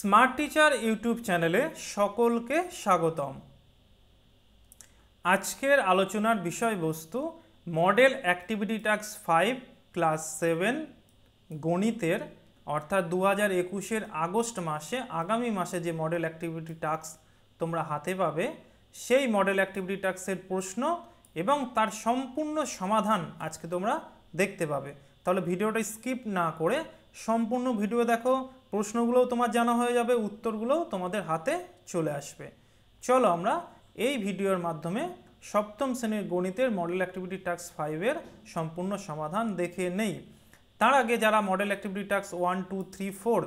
Smart teacher YouTube চ্যানেলে সকলকে স্বাগতম আজকের আলোচনার বিষয়বস্তু model activity task five class seven গণিতের অর্থাৎ দু হাজার একুশের আগস্ট মাসে আগামী মাসে যে মডেল অ্যাক্টিভিটি টাস্ক তোমরা হাতে পাবে সেই মডেল অ্যাক্টিভিটি টাস্কের প্রশ্ন এবং তার সম্পূর্ণ সমাধান আজকে তোমরা দেখতে পাবে তাহলে ভিডিওটা স্কিপ না করে সম্পূর্ণ ভিডিও দেখো প্রশ্নগুলোও তোমার জানা হয়ে যাবে উত্তরগুলোও তোমাদের হাতে চলে আসবে চলো আমরা এই ভিডিওর মাধ্যমে সপ্তম শ্রেণীর গণিতের মডেল অ্যাক্টিভিটি ট্যাক্স ফাইভের সম্পূর্ণ সমাধান দেখে নেই তার আগে যারা মডেল অ্যাক্টিভিটি ট্যাক্স ওয়ান টু থ্রি ফোর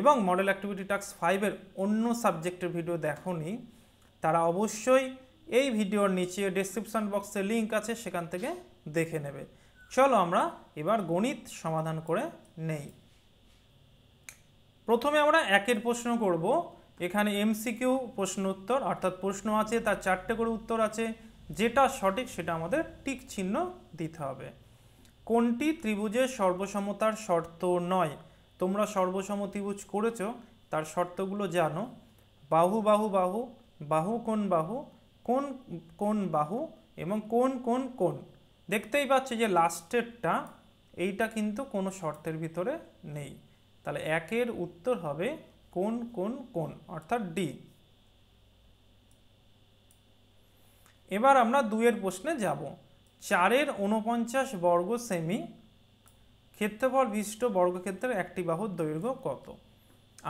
এবং মডেল অ্যাক্টিভিটি ট্যাক্স ফাইভের অন্য সাবজেক্টের ভিডিও দেখনি তারা অবশ্যই এই ভিডিওর নিচে ডিসক্রিপশান বক্সে লিঙ্ক আছে সেখান থেকে দেখে নেবে চলো আমরা এবার গণিত সমাধান করে নেই প্রথমে আমরা একের প্রশ্ন করব এখানে এমসিকিউ প্রশ্ন উত্তর অর্থাৎ প্রশ্ন আছে তার চারটে করে উত্তর আছে যেটা সঠিক সেটা আমাদের টিক চিহ্ন দিতে হবে কোনটি ত্রিভুজের সর্বসমতার শর্ত নয় তোমরা সর্বসম ত্রিভুজ করেছ তার শর্তগুলো জানো বাহু বাহু বাহু বাহু কোন বাহু কোন কোন বাহু এবং কোন কোন কোন দেখতেই পাচ্ছে যে লাস্টেরটা এইটা কিন্তু কোনো শর্তের ভিতরে নেই তাহলে একের উত্তর হবে কোন কোন কোন অর্থাৎ ডি এবার আমরা দুইয়ের প্রশ্নে যাব চারের উনপঞ্চাশ বর্গ সেমি ক্ষেত্রফল বিশিষ্ট বর্গক্ষেত্রের একটি বাহুর দৈর্ঘ্য কত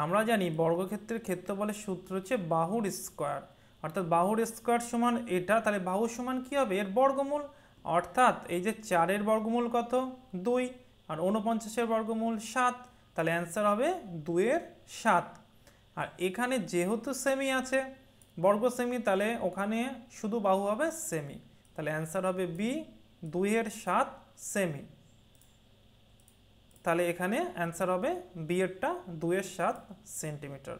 আমরা জানি বর্গক্ষেত্রের ক্ষেত্রফলের সূত্র হচ্ছে বাহুর স্কোয়ার অর্থাৎ বাহুর স্কোয়ার সমান এটা তাহলে বাহু সমান কী হবে এর বর্গমূল অর্থাৎ এই যে চারের বর্গমূল কত দুই আর উনপঞ্চাশের বর্গমূল সাত তাহলে অ্যান্সার হবে দুয়ের সাত আর এখানে যেহেতু সেমি আছে বর্গ সেমি তাহলে ওখানে শুধু বাহু হবে সেমি তাহলে অ্যান্সার হবে বি দুইয়ের সাত সেমি তাহলে এখানে অ্যান্সার হবে বিয়েরটা দুয়ের সাত সেন্টিমিটার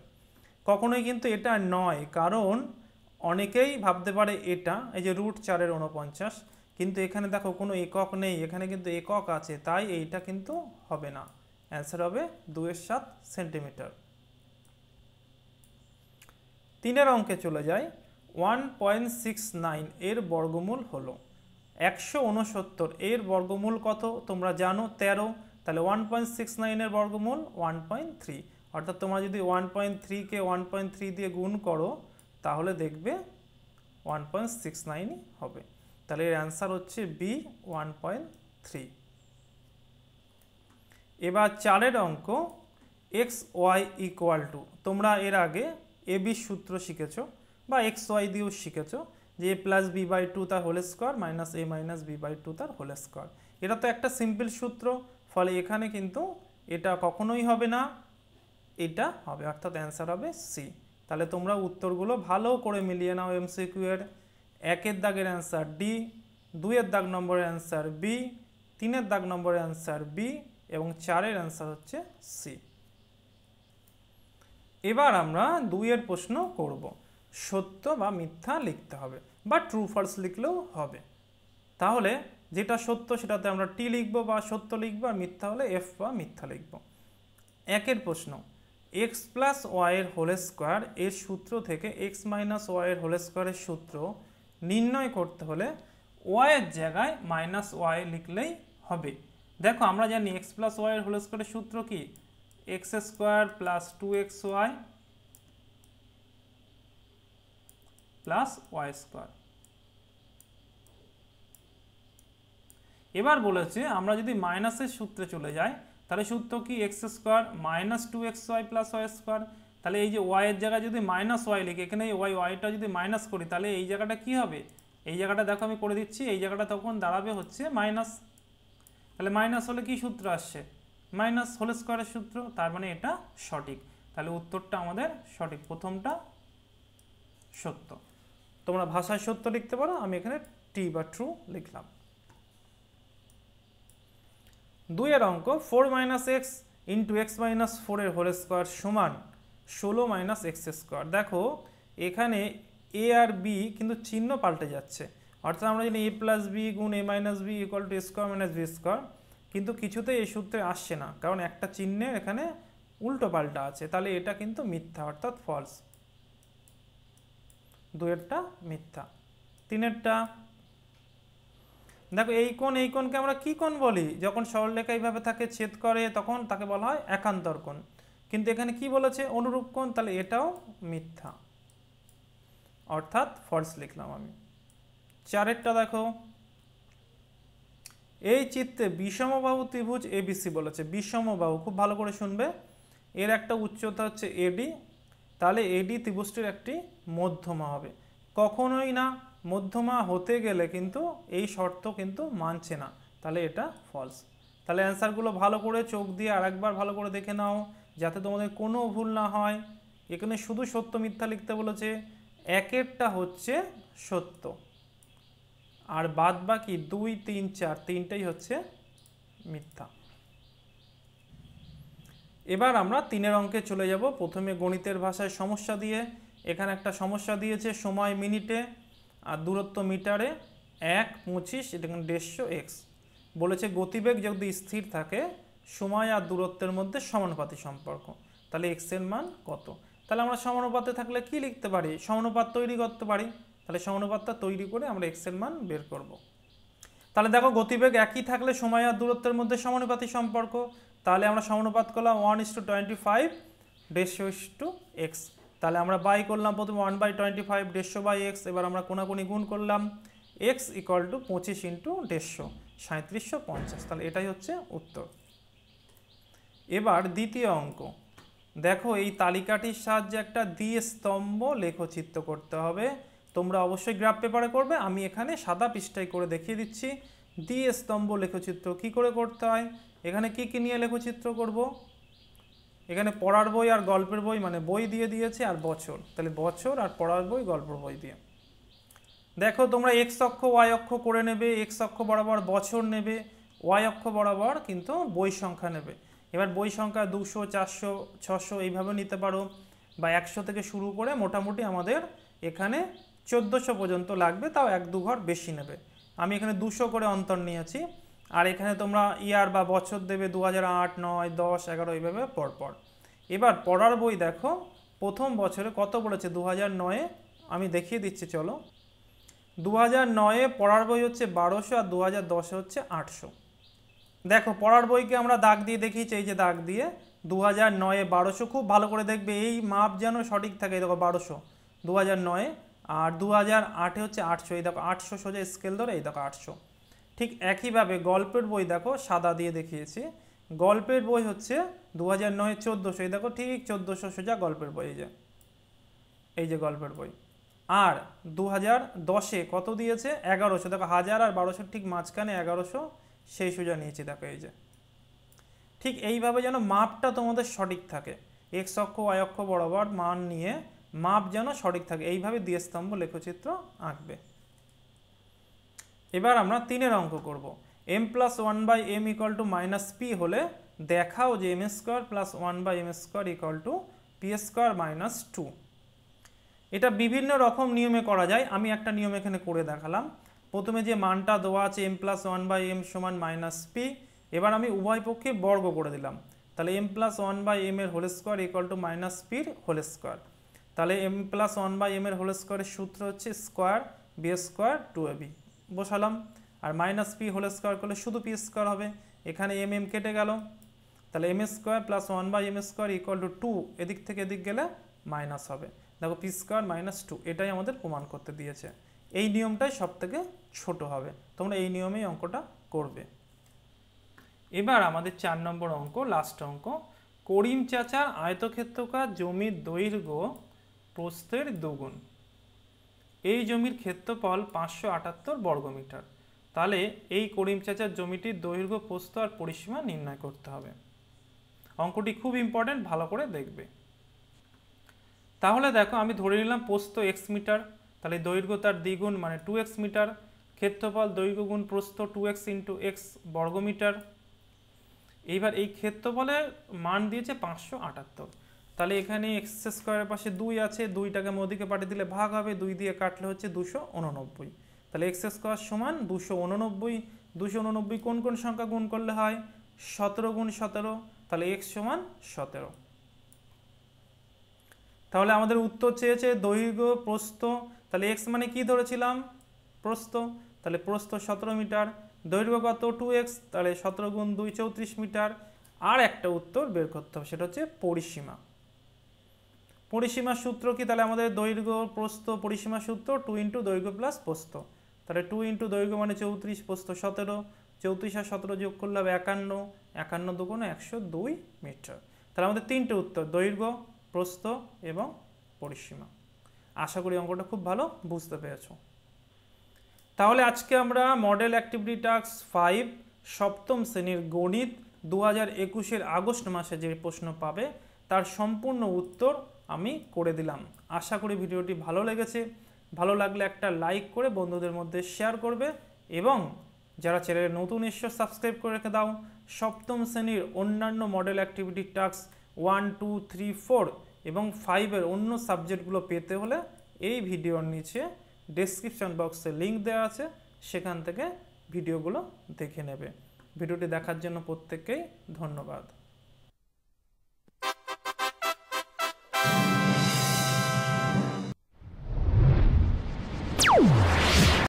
কখনোই কিন্তু এটা নয় কারণ অনেকেই ভাবতে পারে এটা এই যে রুট চারের উনপঞ্চাশ কিন্তু এখানে দেখো কোনো একক নেই এখানে কিন্তু একক আছে তাই এইটা কিন্তু হবে না অ্যান্সার হবে দুয়ের সাত সেন্টিমিটার তিনের অঙ্কে চলে যায় ওয়ান পয়েন্ট সিক্স নাইন এর বর্গমূল হল একশো উনসত্তর এর বর্গমূল কত তোমরা জানো তেরো তাহলে ওয়ান পয়েন্ট সিক্স নাইনের বর্গমূল ওয়ান পয়েন্ট থ্রি অর্থাৎ তোমরা যদি ওয়ান পয়েন্ট থ্রিকে ওয়ান পয়েন্ট থ্রি দিয়ে গুণ করো তাহলে দেখবে ওয়ান পয়েন্ট সিক্স নাইনই হবে তাহলে এর অ্যান্সার হচ্ছে বি ওয়ান পয়েন্ট থ্রি এবার চারের অঙ্ক এক্স ওয়াই ইকুয়াল টু তোমরা এর আগে এ বি সূত্র শিখেছ বা এক্স ওয়াই দিয়েও শিখেছো যে A plus B by two তার whole square minus A minus B by two তার হোল স্কোয়ার এটা তো একটা সিম্পল সূত্র ফলে এখানে কিন্তু এটা কখনোই হবে না এটা হবে অর্থাৎ অ্যান্সার হবে সি তাহলে তোমরা উত্তরগুলো ভালো করে মিলিয়ে নাও এমসিকিউ এর একের দাগের অ্যান্সার ডি দুইয়ের দাগ নম্বরের অ্যান্সার বি তিনের দাগ নম্বরের অ্যান্সার বি এবং চারের অ্যান্সার হচ্ছে সি এবার আমরা দুইয়ের প্রশ্ন করব সত্য বা মিথ্যা লিখতে হবে বা ট্রু ফলস লিখলেও হবে তাহলে যেটা সত্য সেটাতে আমরা টি লিখব বা সত্য লিখব আর মিথ্যা হলে এফ বা মিথ্যা লিখব একের প্রশ্ন এক্স প্লাস ওয়াইয়ের হোল স্কোয়ার এর সূত্র থেকে এক্স মাইনাস ওয়াইয়ের হোল স্কোয়ারের সূত্র নির্ণয় করতে হলে ওয়াইয়ের জায়গায় মাইনাস ওয়াই লিখলেই হবে দেখো আমরা জানি এক্স প্লাস ওয়াইয়ের হোল স্কোয়ারের সূত্র কি X square plus two X Y plus Y square এবার বলেছে আমরা যদি মাইনাসের সূত্রে চলে যাই তাহলে সূত্র কি X square minus two X Y plus Y square তাহলে এই যে ওয়াইয়ের জায়গায় যদি মাইনাস ওয়াই লিখে এখানে এই ওয়াই ওয়াইটা যদি মাইনাস করি তাহলে এই জায়গাটা কি হবে এই জায়গাটা দেখো আমি করে দিচ্ছি এই জায়গাটা তখন দাঁড়াবে হচ্ছে মাইনাস তাহলে মাইনাস হলে কি সূত্র আসছে মাইনাস হোল স্কোয়ারের সূত্র তার মানে এটা সঠিক তাহলে উত্তরটা আমাদের সঠিক প্রথমটা সত্য তোমরা ভাষায় সত্য লিখতে পারো আমি এখানে টি বা ট্রু লিখলাম দুইয়ের অঙ্ক four minus X into X minus ফোরের হোল স্কোয়ার সমান ষোলো মাইনাস এক্স স্কোয়ার দেখো এখানে এ আর বি কিন্তু চিহ্ন পাল্টে যাচ্ছে অর্থাৎ আমরা জানি এ প্লাস বি গুণ A minus B equal to square minus B square কিন্তু কিছুতে এই সূত্রে আসছে না কারণ একটা চিহ্নের এখানে উল্টো পাল্টা আছে তাহলে এটা কিন্তু মিথ্যা অর্থাৎ ফলস দুয়েরটা মিথ্যা তিনেরটা দেখো এই কোণ এই কোণকে আমরা কি কোন বলি যখন সরলরেখা এইভাবে থাকে ছেদ করে তখন তাকে বলা হয় একান্তর কোণ কিন্তু এখানে কি বলেছে অনুরূপ কোন তাহলে এটাও মিথ্যা অর্থাৎ ফলস লিখলাম আমি চারেরটা দেখো এই চিত্রে বিষমবাহু ত্রিভুজ এবিসি বলেছে বিষমবাহু খুব ভালো করে শুনবে এর একটা উচ্চতা হচ্ছে এডি তাহলে এডি ত্রিভুজটির একটি মধ্যমা হবে কখনোই না মধ্যমা হতে গেলে কিন্তু এই শর্ত কিন্তু মানছে না তাহলে এটা ফলস তাহলে অ্যান্সারগুলো ভালো করে চোখ দিয়ে আরেকবার ভালো করে দেখে নাও যাতে তোমাদের কোনো ভুল না হয় এখানে শুধু সত্য মিথ্যা লিখতে বলেছে একেরটা হচ্ছে সত্য আর বাদ বাকি দুই তিন চার তিনটাই হচ্ছে মিথ্যা এবার আমরা তিনের অঙ্কে চলে যাব প্রথমে গণিতের ভাষায় সমস্যা দিয়ে এখানে একটা সমস্যা দিয়েছে সময় মিনিটে আর দূরত্ব মিটারে এক পঁচিশ এখানে দেড়শো এক্স বলেছে গতিবেগ যদি স্থির থাকে সময় আর দূরত্বের মধ্যে সমানুপাতি সম্পর্ক তাহলে এক্সের মান কত তাহলে আমরা সমানুপাতে থাকলে কি লিখতে পারি সমানুপাত তৈরি করতে পারি তাহলে সমানুপাতটা তৈরি করে আমরা এক্সের মান বের করব। তাহলে দেখো গতিবেগ একই থাকলে সময় আর দূরত্বের মধ্যে সমানুপাতি সম্পর্ক তাহলে আমরা সমানুপাত করলাম one is to twenty five দেড়শো ইস টু এক্স তাহলে আমরা বাই করলাম প্রথমে ওয়ান বাই টোয়েন্টি ফাইভ দেড়শো বাই এক্স এবার আমরা কোনাকুনি গুণ করলাম এক্স ইকুয়াল টু পঁচিশ ইন্টু দেড়শো সাঁত্রিশশো পঞ্চাশ তাহলে এটাই হচ্ছে উত্তর এবার দ্বিতীয় অঙ্ক দেখো এই তালিকাটির সাহায্যে একটা দ্বিস্তম্ভ লেখচিত্র করতে হবে তোমরা অবশ্যই গ্রাফ পেপারে করবে আমি এখানে সাদা পৃষ্ঠায় করে দেখিয়ে দিচ্ছি দ্বি স্তম্ভ লেখচিত্র কি করে করতে হয় এখানে কি কী নিয়ে লেখচিত্র করব। এখানে পড়ার বই আর গল্পের বই মানে বই দিয়ে দিয়েছে আর বছর তাহলে বছর আর পড়ার বই গল্পের বই দিয়ে দেখো তোমরা এক্স অক্ষ ওয়াই অক্ষ করে নেবে এক্স অক্ষ বরাবর বছর নেবে ওয়াই অক্ষ বরাবর কিন্তু বই সংখ্যা নেবে এবার বই সংখ্যা দুশো চারশো ছশো এইভাবে নিতে পারো বা একশো থেকে শুরু করে মোটামুটি আমাদের এখানে চোদ্দোশো পর্যন্ত লাগবে তাও এক দু ঘর বেশি নেবে আমি এখানে দুশো করে অন্তর নিয়েছি আর এখানে তোমরা ইয়ার বা বছর দেবে দু হাজার আট নয় দশ এগারো এইভাবে পরপর এবার পড়ার বই দেখো প্রথম বছরে কত পড়েছে দু হাজার নয়ে আমি দেখিয়ে দিচ্ছি চলো দু হাজার নয়ে পড়ার বই হচ্ছে বারোশো আর দু হাজার দশে হচ্ছে আটশো দেখো পড়ার বইকে আমরা দাগ দিয়ে দেখিয়েছি এই যে দাগ দিয়ে দু হাজার নয়ে বারোশো খুব ভালো করে দেখবে এই মাপ যেন সঠিক থাকে দেখো বারোশো দু হাজার নয়ে আর দু হাজার আটে হচ্ছে আটশো এই দেখো আটশো সোজা স্কেল ধরে এই দেখো আটশো ঠিক একইভাবে গল্পের বই দেখো সাদা দিয়ে দেখিয়েছি গল্পের বই হচ্ছে দু হাজার নয় চোদ্দোশো এই দেখো ঠিক চোদ্দোশো সোজা গল্পের বই এই যে এই যে গল্পের বই আর দু হাজার দশে কত দিয়েছে এগারোশো দেখো হাজার আর বারোশোর ঠিক মাঝখানে এগারোশো সেই সোজা নিয়েছি দেখো এই যে ঠিক এইভাবে যেন মাপটা তোমাদের সঠিক থাকে এক্স অক্ষ ওয়াই অক্ষ বরাবর মান নিয়ে মাপ যেন সঠিক থাকে এইভাবে দুই স্তম্ভ লেখচিত্র আঁকবে এবার আমরা তিনের অঙ্ক করব M plus one by M equal to minus P হলে দেখাও যে M square plus one by M square equal to P square minus two এটা বিভিন্ন রকম নিয়মে করা যায় আমি একটা নিয়ম এখানে করে দেখালাম প্রথমে যে মানটা দেওয়া আছে M plus one by M সমান মাইনাস পি এবার আমি উভয় পক্ষে বর্গ করে দিলাম তাহলে M plus one by M এর whole square equal to minus পির হোল স্কোয়ার তাহলে M plus one by M এর হোল স্কোয়ারের সূত্র হচ্ছে square B square two A B বসালাম আর মাইনাস পি হোল স্কোয়ার করলে শুধু পি স্কোয়ার হবে এখানে এম এম কেটে গেল তাহলে M square plus one by M square equal to two two থেকে এদিক গেলে মাইনাস হবে দেখো পি স্কোয়ার মাইনাস টু এটাই আমাদের প্রমাণ করতে দিয়েছে এই নিয়মটাই সব থেকে ছোটো হবে তোমরা এই নিয়মেই অঙ্কটা করবে এবার আমাদের চার নম্বর অঙ্ক লাস্ট অঙ্ক করিম চাচার আয়তক্ষেত্রকার জমির দৈর্ঘ্য প্রস্থের দুগুণ এই জমির ক্ষেত্রফল পাঁচশো আটাত্তর বর্গমিটার তাহলে এই করিম চাচার জমিটির দৈর্ঘ্য প্রস্থ আর পরিসীমা নির্ণয় করতে হবে অঙ্কটি খুব ইম্পর্ট্যান্ট ভালো করে দেখবে তাহলে দেখো আমি ধরে নিলাম প্রস্থ এক্স মিটার তাহলে দৈর্ঘ্য তার দ্বিগুণ মানে টু এক্স মিটার ক্ষেত্রফল দৈর্ঘ্য গুণ প্রস্থ টু এক্স ইন্টু এক্স বর্গমিটার এইবার এই ক্ষেত্রফলের মান দিয়েছে পাঁচশো আটাত্তর তাহলে এখানে এক্স স্কোয়ারের পাশে দুই আছে দুইটাকে ওদিকে পাঠিয়ে দিলে ভাগ হবে দুই দিয়ে কাটলে হচ্ছে দুশো উননব্বই তাহলে এক্স স্কোয়ার সমান দুশো উননব্বই দুশো উননব্বই কোন কোন সংখ্যা গুণ করলে হয় সতেরো গুণ সতেরো তাহলে এক্স সমান সতেরো তাহলে আমাদের উত্তর চেয়েছে দৈর্ঘ্য প্রস্থ তাহলে এক্স মানে কি ধরেছিলাম প্রস্থ তাহলে প্রস্থ সতেরো মিটার দৈর্ঘ্য কত টু এক্স তাহলে সতেরো গুণ দুই চৌত্রিশ মিটার আর একটা উত্তর বের করতে হবে সেটা হচ্ছে পরিসীমা পরিসীমা সূত্র কি তাহলে আমাদের দৈর্ঘ্য প্রস্থ পরিসীমা সূত্র টু ইন্টু দৈর্ঘ্য প্লাস প্রস্থ তাহলে টু ইন্টু দৈর্ঘ্য মানে চৌত্রিশ প্রস্থ সতেরো চৌত্রিশ আর সতেরো যোগ করলাম একান্ন একান্ন দুগুণ একশো দুই মিটার তাহলে আমাদের তিনটে উত্তর দৈর্ঘ্য প্রস্থ এবং পরিসীমা আশা করি অঙ্কটা খুব ভালো বুঝতে পেরেছ তাহলে আজকে আমরা মডেল অ্যাক্টিভিটি টাস্ক ফাইভ সপ্তম শ্রেণীর গণিত দু হাজার একুশের আগস্ট মাসে যে প্রশ্ন পাবে তার সম্পূর্ণ উত্তর আমি করে দিলাম আশা করি ভিডিওটি ভালো লেগেছে ভালো লাগলে একটা লাইক করে বন্ধুদের মধ্যে শেয়ার করবে এবং যারা চ্যানেলে নতুন এসে সাবস্ক্রাইব করে রেখে দাও সপ্তম শ্রেণীর অন্যান্য model activity task one two three four এবং ফাইভের অন্য সাবজেক্টগুলো পেতে হলে এই ভিডিওর নিচে ডিসক্রিপশান বক্সে লিঙ্ক দেওয়া আছে সেখান থেকে ভিডিওগুলো দেখে নেবে ভিডিওটি দেখার জন্য প্রত্যেককেই ধন্যবাদ